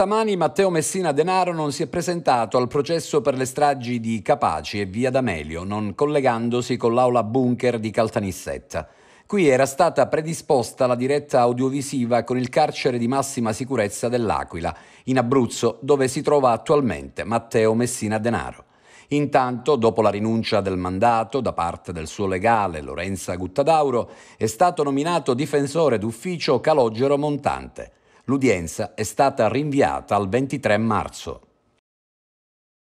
Stamani Matteo Messina Denaro non si è presentato al processo per le stragi di Capaci e Via D'Amelio, non collegandosi con l'aula bunker di Caltanissetta. Qui era stata predisposta la diretta audiovisiva con il carcere di massima sicurezza dell'Aquila, in Abruzzo, dove si trova attualmente Matteo Messina Denaro. Intanto, dopo la rinuncia del mandato da parte del suo legale Lorenza Guttadauro, è stato nominato difensore d'ufficio Calogero Montante. L'udienza è stata rinviata al 23 marzo.